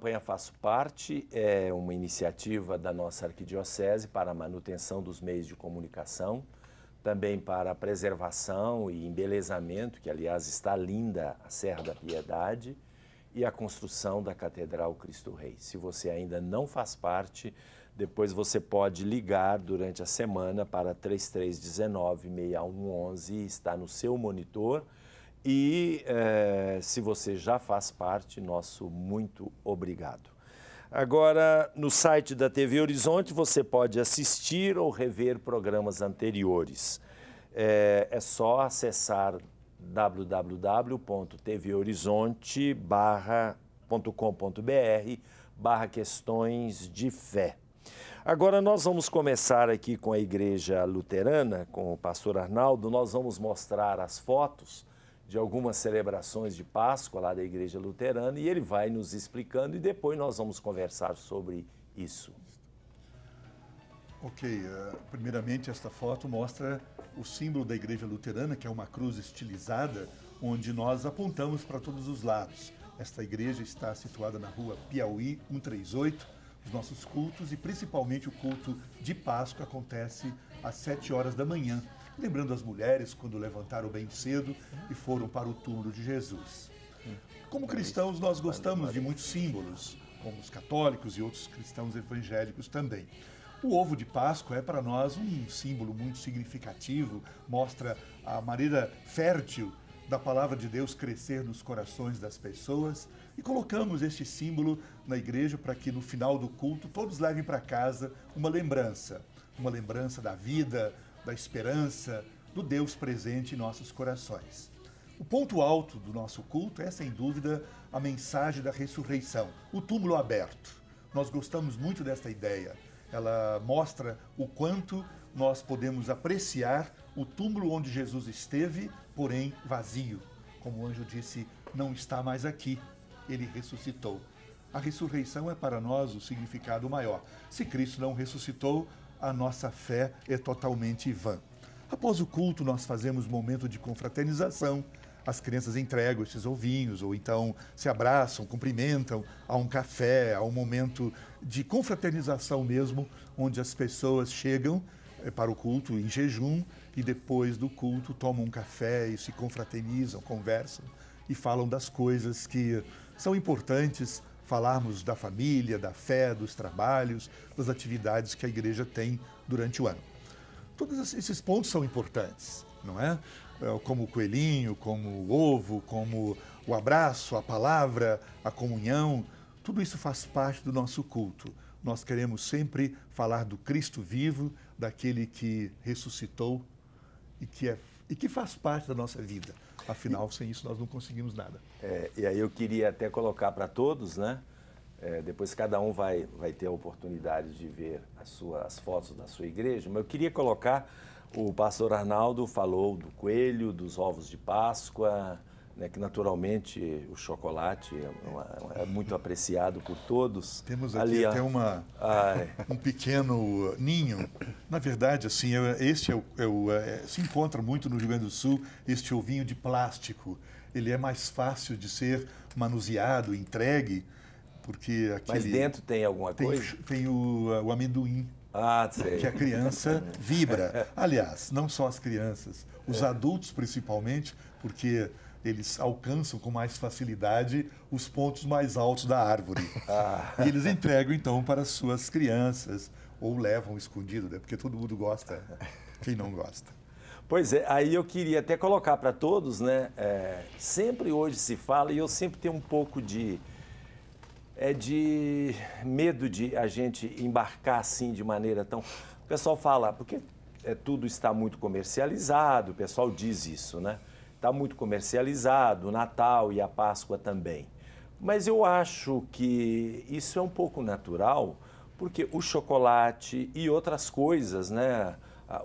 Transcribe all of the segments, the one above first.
campanha Faço Parte é uma iniciativa da nossa arquidiocese para a manutenção dos meios de comunicação, também para a preservação e embelezamento, que aliás está linda a Serra da Piedade, e a construção da Catedral Cristo Rei. Se você ainda não faz parte, depois você pode ligar durante a semana para 3319-6111 e está no seu monitor e é, se você já faz parte, nosso muito obrigado. Agora, no site da TV Horizonte, você pode assistir ou rever programas anteriores. É, é só acessar www.tvhorizonte.com.br barra questões de fé. Agora nós vamos começar aqui com a Igreja Luterana, com o pastor Arnaldo. Nós vamos mostrar as fotos de algumas celebrações de Páscoa lá da Igreja Luterana e ele vai nos explicando e depois nós vamos conversar sobre isso. Ok, eh, primeiramente esta foto mostra o símbolo da Igreja Luterana, que é uma cruz estilizada, onde nós apontamos para todos os lados. Esta igreja está situada na rua Piauí 138. Os nossos cultos e principalmente o culto de Páscoa acontece às 7 horas da manhã lembrando as mulheres quando levantaram bem cedo e foram para o túmulo de Jesus. Como hum, cristãos, nós gostamos de muitos símbolos, como os católicos e outros cristãos evangélicos também. O ovo de Páscoa é para nós um símbolo muito significativo, mostra a maneira fértil da palavra de Deus crescer nos corações das pessoas e colocamos este símbolo na igreja para que no final do culto todos levem para casa uma lembrança, uma lembrança da vida, da esperança, do Deus presente em nossos corações. O ponto alto do nosso culto é, sem dúvida, a mensagem da ressurreição, o túmulo aberto. Nós gostamos muito desta ideia. Ela mostra o quanto nós podemos apreciar o túmulo onde Jesus esteve, porém vazio. Como o anjo disse, não está mais aqui, ele ressuscitou. A ressurreição é para nós o significado maior. Se Cristo não ressuscitou, a nossa fé é totalmente vã. Após o culto, nós fazemos momento de confraternização. As crianças entregam esses ovinhos, ou então se abraçam, cumprimentam, há um café, há um momento de confraternização mesmo, onde as pessoas chegam eh, para o culto em jejum e depois do culto tomam um café e se confraternizam, conversam e falam das coisas que são importantes falarmos da família, da fé, dos trabalhos, das atividades que a igreja tem durante o ano. Todos esses pontos são importantes, não é? é? Como o coelhinho, como o ovo, como o abraço, a palavra, a comunhão, tudo isso faz parte do nosso culto. Nós queremos sempre falar do Cristo vivo, daquele que ressuscitou e que, é, e que faz parte da nossa vida. Afinal, sem isso nós não conseguimos nada. É, e aí eu queria até colocar para todos, né? É, depois cada um vai, vai ter a oportunidade de ver as, suas, as fotos da sua igreja, mas eu queria colocar, o pastor Arnaldo falou do coelho, dos ovos de Páscoa, né, que naturalmente o chocolate é, uma, é, muito apreciado por todos. Temos aqui Ali, até uma, um pequeno ninho. Na verdade, assim, é, este é o, é o, é, se encontra muito no Rio Grande do Sul este é ovinho de plástico. Ele é mais fácil de ser manuseado, entregue, porque aquele... Mas dentro tem alguma tem, coisa? Tem o, o amendoim. Ah, sei. Que a criança vibra. Aliás, não só as crianças, os é. adultos principalmente, porque eles alcançam com mais facilidade os pontos mais altos da árvore. Ah. E eles entregam então para suas crianças ou levam escondido, né? porque todo mundo gosta, quem não gosta. Pois é, aí eu queria até colocar para todos, né? É, sempre hoje se fala, e eu sempre tenho um pouco de, é, de medo de a gente embarcar assim de maneira tão. O pessoal fala, ah, porque é, tudo está muito comercializado, o pessoal diz isso, né? Está muito comercializado, Natal e a Páscoa também. Mas eu acho que isso é um pouco natural, porque o chocolate e outras coisas, né?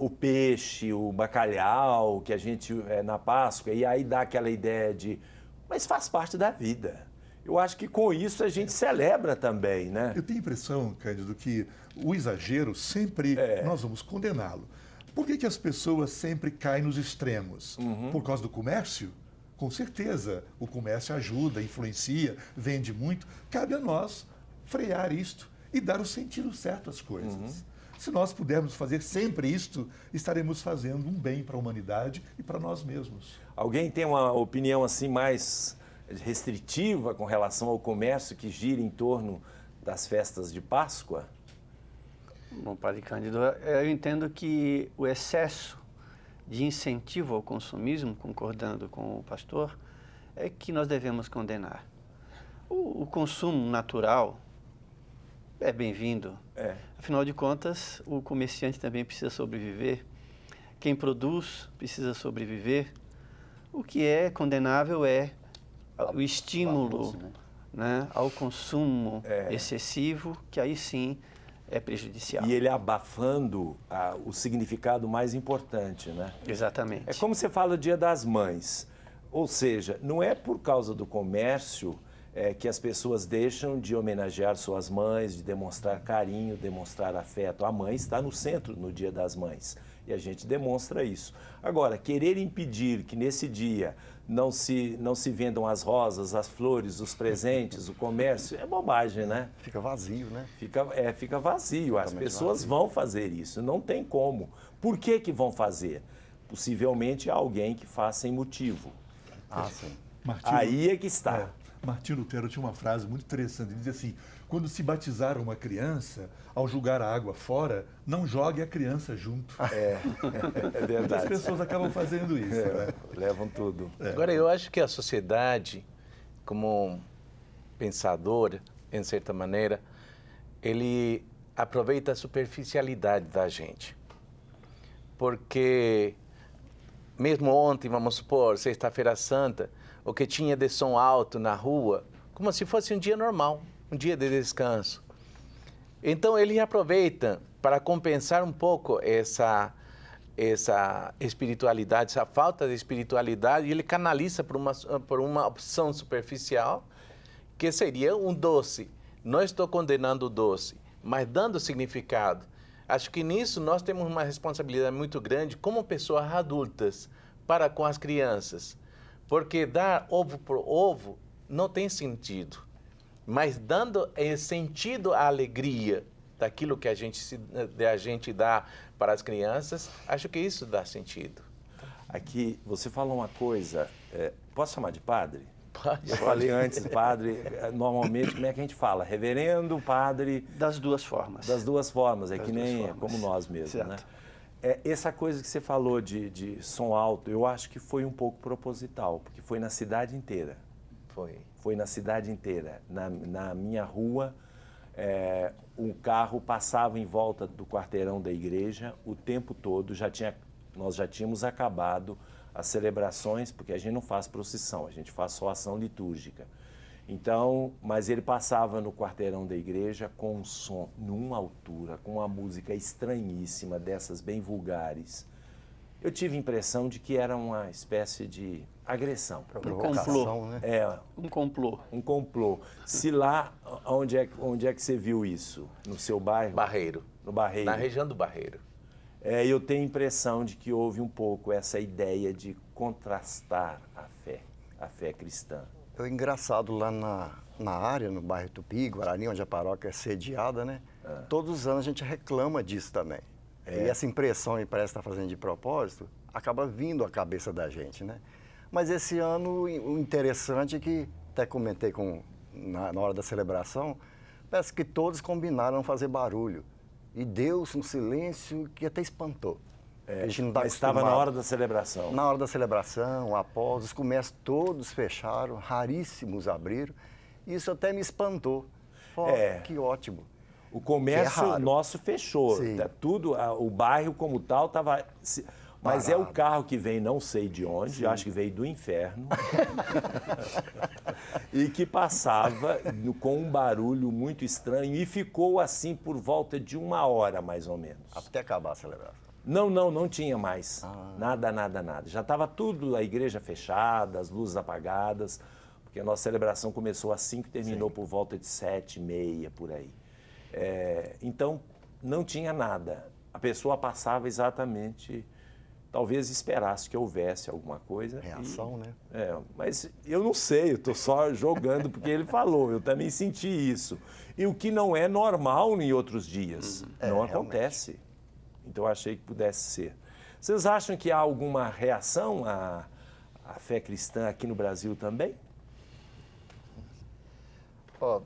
O peixe, o bacalhau, que a gente é na Páscoa, e aí dá aquela ideia de. Mas faz parte da vida. Eu acho que com isso a gente é. celebra também, né? Eu tenho a impressão, Cândido, que o exagero sempre é. nós vamos condená-lo. Por que, que as pessoas sempre caem nos extremos? Uhum. Por causa do comércio? Com certeza, o comércio ajuda, influencia, vende muito. Cabe a nós frear isto e dar o sentido certo às coisas. Uhum. Se nós pudermos fazer sempre isto, estaremos fazendo um bem para a humanidade e para nós mesmos. Alguém tem uma opinião assim mais restritiva com relação ao comércio que gira em torno das festas de Páscoa? Bom, Padre Cândido, eh, eu entendo que o excesso de incentivo ao consumismo, concordando com o pastor, é que nós devemos condenar. O, o consumo natural é bem-vindo. É. Afinal de contas, o comerciante também precisa sobreviver. Quem produz precisa sobreviver. O que é condenável é o estímulo né? né, ao consumo é. excessivo, que aí sim é prejudicial. E ele abafando a, ah, o significado mais importante, né? Exatamente. É como você fala o Dia das Mães. Ou seja, não é por causa do comércio é, que as pessoas deixam de homenagear suas mães, de demonstrar carinho, demonstrar afeto. A mãe está no centro no Dia das Mães e a gente demonstra isso. Agora, querer impedir que nesse dia não se, não se vendam as rosas, as flores, os presentes, o comércio. É bobagem, né? Fica vazio, né? Fica, é, fica vazio. As pessoas vazio. vão fazer isso, não tem como. Por que, que vão fazer? Possivelmente alguém que faça sem motivo. Ah, sim. Martinho, Aí é que está. É, Martin Lutero tinha uma frase muito interessante. Ele dizia assim: quando se batizar uma criança, ao jogar a água fora, não jogue a criança junto. É, é verdade. Muitas pessoas acabam fazendo isso. É, né? Levam tudo. É. Agora, eu acho que a sociedade, como pensador, em certa maneira, ele aproveita a superficialidade da gente. Porque, mesmo ontem, vamos supor, Sexta-feira Santa, o que tinha de som alto na rua, como se fosse um dia normal um dia de descanso. Então ele aproveita para compensar um pouco essa essa espiritualidade, essa falta de espiritualidade, ele canaliza por uma por uma opção superficial que seria um doce. Não estou condenando o doce, mas dando significado. Acho que nisso nós temos uma responsabilidade muito grande como pessoas adultas para com as crianças, porque dar ovo por ovo não tem sentido mas dando eh, sentido à alegria daquilo que a gente, se, né, a gente dá para as crianças, acho que isso dá sentido. Aqui, você falou uma coisa, é, posso chamar de padre? Pode. Eu falei antes, padre, eh, normalmente, como é que a gente fala? Reverendo, padre... Das duas formas. Das duas formas, é das que nem como nós mesmos, né? certo. né? É, essa coisa que você falou de, de som alto, eu acho que foi um pouco proposital, porque foi na cidade inteira. Foi. Foi na cidade inteira. Na, na minha rua, é, um carro passava em volta do quarteirão da igreja o tempo todo. Já tinha, nós já tínhamos acabado as celebrações, porque a gente não faz procissão, a gente faz só ação litúrgica. Então, mas ele passava no quarteirão da igreja com um som numa altura, com uma música estranhíssima, dessas bem vulgares. Eu tive a impressão de que era uma espécie de agressão. Provocação, né? É. Um complô. Um complô. Se lá, onde é, onde é que você viu isso? No seu bairro? Barreiro. No Barreiro. Na região do Barreiro. É, eu tenho a impressão de que houve um pouco essa ideia de contrastar a fé, a fé cristã. É engraçado lá na, na área, no bairro Tupi, Guarani, onde a paróquia é sediada, né? Ah. Todos os anos a gente reclama disso também. É. E essa impressão, e parece estar tá fazendo de propósito, acaba vindo à cabeça da gente, né? Mas esse ano, o interessante é que, até comentei com, na, na hora da celebração, parece que todos combinaram fazer barulho. E deu-se um silêncio que até espantou. É, a gente não tá estava na hora da celebração. Na hora da celebração, após, os comércios todos fecharam, raríssimos abriram. Isso até me espantou. é. Que ótimo. O comércio é nosso fechou. Sim. Tudo, o bairro como tal estava mas é o carro que vem, não sei de onde, Sim. acho que veio do inferno. e que passava com um barulho muito estranho e ficou assim por volta de uma hora, mais ou menos. Até acabar a celebração. Não, não, não tinha mais. Ah. Nada, nada, nada. Já estava tudo, a igreja fechada, as luzes apagadas, porque a nossa celebração começou às 5 e terminou Sim. por volta de 7, meia, por aí. É, então, não tinha nada. A pessoa passava exatamente talvez esperasse que houvesse alguma coisa. Reação, e, né? É, mas eu não sei, eu estou só jogando porque ele falou, eu também senti isso. E o que não é normal em outros dias, uhum. não é, acontece. Realmente. Então eu achei que pudesse ser. Vocês acham que há alguma reação à, à fé cristã aqui no Brasil também? Oh,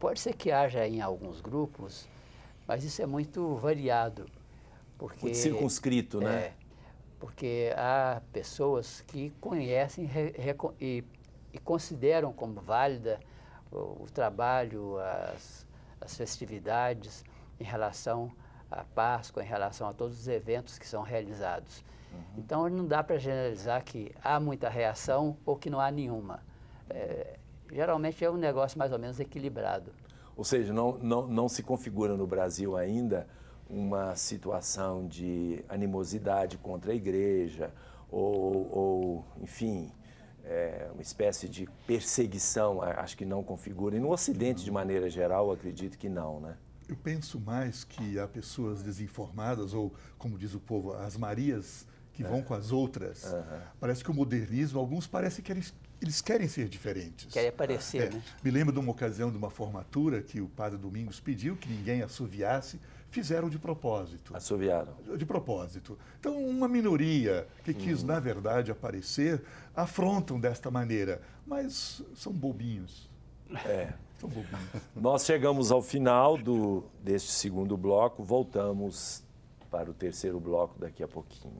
pode ser que haja em alguns grupos, mas isso é muito variado. Porque, muito circunscrito, né? é, né? porque há pessoas que conhecem e, e consideram como válida o, o trabalho, as, as festividades em relação à Páscoa, em relação a todos os eventos que são realizados. Uhum. Então, não dá para generalizar que há muita reação ou que não há nenhuma. É, geralmente é um negócio mais ou menos equilibrado. Ou seja, não, não, não se configura no Brasil ainda uma situação de animosidade contra a igreja, ou, ou enfim, é, uma espécie de perseguição, acho que não configura. E no Ocidente, de maneira geral, acredito que não, né? Eu penso mais que há pessoas desinformadas, ou, como diz o povo, as Marias que é. vão com as outras. Uhum. Parece que o modernismo, alguns parecem que eles, eles querem ser diferentes. Querem aparecer, é. né? Me lembro de uma ocasião de uma formatura que o padre Domingos pediu que ninguém assoviasse, fizeram de propósito. Assoviaram. De propósito. Então, uma minoria que quis, hum. na verdade, aparecer, afrontam desta maneira, mas são bobinhos. É. São bobinhos. Nós chegamos ao final do, deste segundo bloco, voltamos para o terceiro bloco daqui a pouquinho.